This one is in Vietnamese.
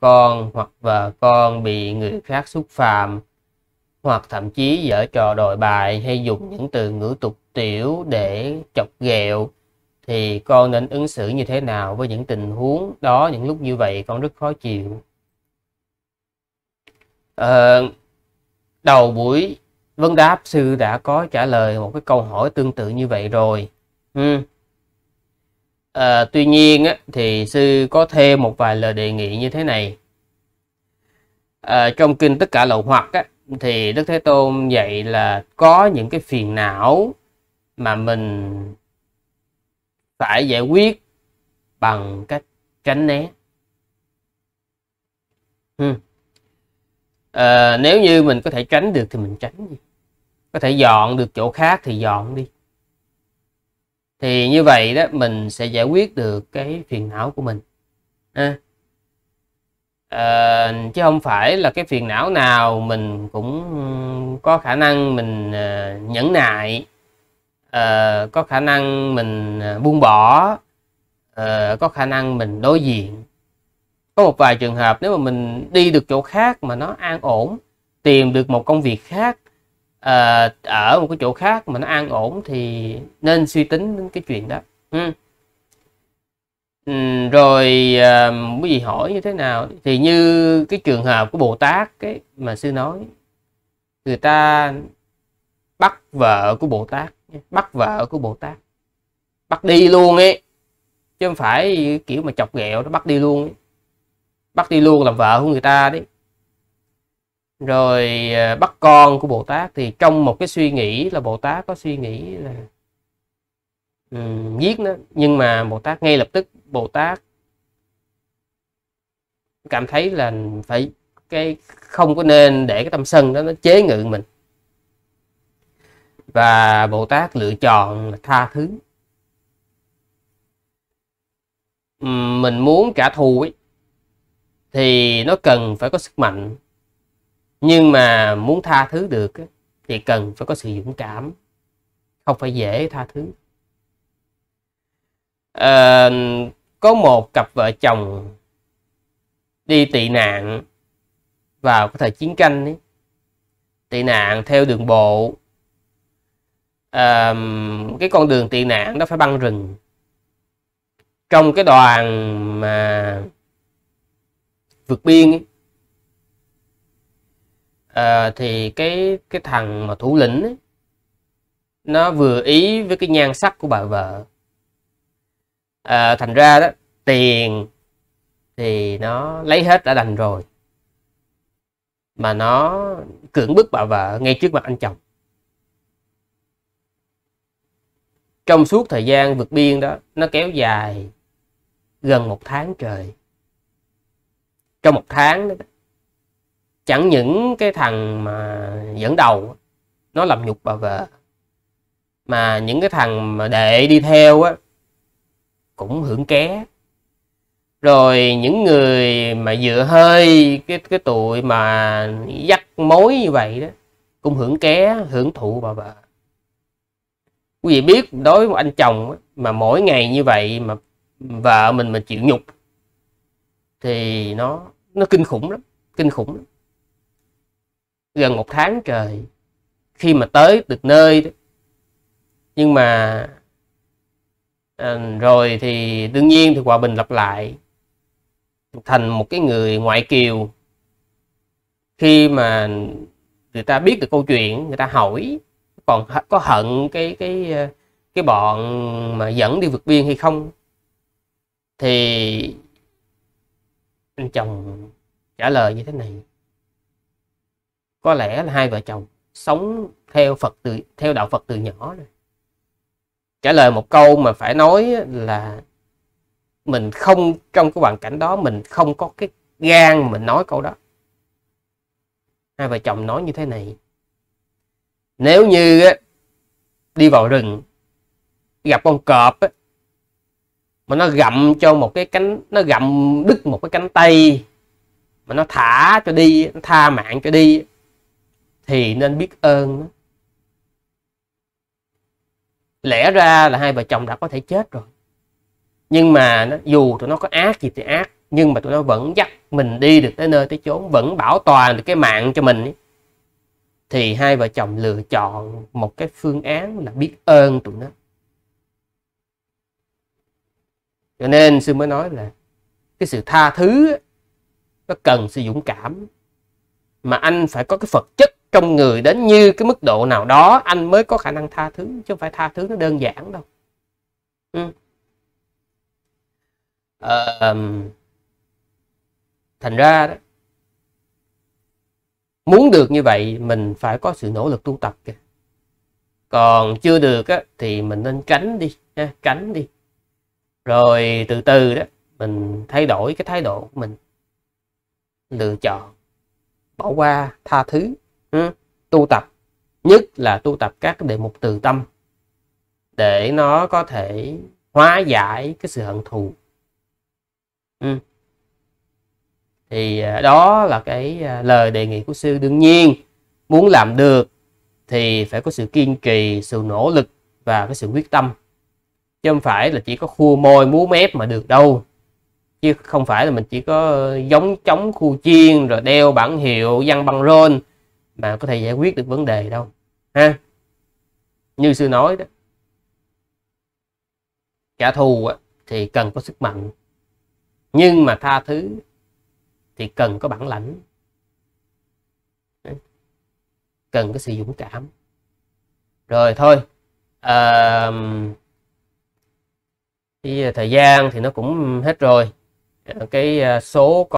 con hoặc vợ con bị người khác xúc phạm hoặc thậm chí dở trò đồi bại hay dùng những từ ngữ tục tiểu để chọc ghẹo thì con nên ứng xử như thế nào với những tình huống đó những lúc như vậy con rất khó chịu ờ, đầu buổi vấn đáp sư đã có trả lời một cái câu hỏi tương tự như vậy rồi ừ à, tuy nhiên á, thì sư có thêm một vài lời đề nghị như thế này à, trong kinh tất cả lậu hoặc á, thì đức thế tôn dạy là có những cái phiền não mà mình phải giải quyết bằng cách tránh né hmm. à, nếu như mình có thể tránh được thì mình tránh có thể dọn được chỗ khác thì dọn đi thì như vậy đó mình sẽ giải quyết được cái phiền não của mình à. À, chứ không phải là cái phiền não nào mình cũng có khả năng mình à, nhẫn nại à, có khả năng mình buông bỏ à, có khả năng mình đối diện có một vài trường hợp nếu mà mình đi được chỗ khác mà nó an ổn tìm được một công việc khác à, ở một cái chỗ khác mà nó an ổn thì nên suy tính đến cái chuyện đó ừ. Ừ, rồi à, quý vị hỏi như thế nào thì như cái trường hợp của Bồ Tát cái mà sư nói người ta bắt vợ của Bồ Tát bắt vợ của Bồ Tát bắt đi luôn ấy chứ không phải kiểu mà chọc ghẹo nó bắt đi luôn ấy. bắt đi luôn làm vợ của người ta đấy rồi à, bắt con của Bồ Tát thì trong một cái suy nghĩ là Bồ Tát có suy nghĩ là um, giết nó nhưng mà Bồ Tát ngay lập tức Bồ Tát cảm thấy là phải cái không có nên để cái tâm sân đó nó chế ngự mình và Bồ Tát lựa chọn là tha thứ mình muốn trả thù ấy, thì nó cần phải có sức mạnh nhưng mà muốn tha thứ được thì cần phải có sự dũng cảm không phải dễ tha thứ à, có một cặp vợ chồng đi tị nạn vào cái thời chiến tranh ấy. tị nạn theo đường bộ à, cái con đường tị nạn nó phải băng rừng trong cái đoàn mà vượt biên ấy, à, thì cái cái thằng mà thủ lĩnh ấy, nó vừa ý với cái nhan sắc của bà vợ à, thành ra đó tiền thì nó lấy hết đã đành rồi mà nó cưỡng bức bà vợ ngay trước mặt anh chồng trong suốt thời gian vượt biên đó nó kéo dài gần một tháng trời trong một tháng đó chẳng những cái thằng mà dẫn đầu nó làm nhục bà vợ mà những cái thằng mà đệ đi theo á cũng hưởng ké rồi những người mà dựa hơi cái cái tụi mà dắt mối như vậy đó cũng hưởng ké hưởng thụ bà vợ quý vị biết đối với anh chồng mà mỗi ngày như vậy mà vợ mình mà chịu nhục thì nó nó kinh khủng lắm kinh khủng lắm gần một tháng trời khi mà tới được nơi nhưng mà à, rồi thì đương nhiên thì hòa bình lặp lại thành một cái người ngoại kiều khi mà người ta biết được câu chuyện người ta hỏi còn có hận cái cái cái bọn mà dẫn đi vượt biên hay không thì anh chồng trả lời như thế này có lẽ là hai vợ chồng sống theo Phật từ theo đạo Phật từ nhỏ này. trả lời một câu mà phải nói là mình không trong cái hoàn cảnh đó mình không có cái gan mình nói câu đó hai vợ chồng nói như thế này nếu như đi vào rừng gặp con cọp mà nó gặm cho một cái cánh nó gặm đứt một cái cánh tay mà nó thả cho đi nó tha mạng cho đi thì nên biết ơn lẽ ra là hai vợ chồng đã có thể chết rồi nhưng mà nó, dù tụi nó có ác gì thì ác nhưng mà tụi nó vẫn dắt mình đi được tới nơi tới chốn vẫn bảo toàn được cái mạng cho mình ấy. thì hai vợ chồng lựa chọn một cái phương án là biết ơn tụi nó cho nên sư mới nói là cái sự tha thứ nó cần sự dũng cảm mà anh phải có cái phật chất trong người đến như cái mức độ nào đó anh mới có khả năng tha thứ chứ không phải tha thứ nó đơn giản đâu ừ. à, thành ra đó, muốn được như vậy mình phải có sự nỗ lực tu tập kìa còn chưa được á, thì mình nên tránh đi ha, tránh đi rồi từ từ đó mình thay đổi cái thái độ của mình lựa chọn bỏ qua tha thứ Ừ, tu tập nhất là tu tập các cái đề mục từ tâm để nó có thể hóa giải cái sự hận thù ừ. thì à, đó là cái à, lời đề nghị của sư đương nhiên muốn làm được thì phải có sự kiên trì sự nỗ lực và cái sự quyết tâm chứ không phải là chỉ có khua môi múa mép mà được đâu chứ không phải là mình chỉ có ờ, giống chống khu chiên rồi đeo bản hiệu văn băng rôn mà có thể giải quyết được vấn đề đâu ha như sư nói đó trả thù thì cần có sức mạnh nhưng mà tha thứ thì cần có bản lãnh cần có sự dũng cảm rồi thôi à, thì thời gian thì nó cũng hết rồi cái ờ, số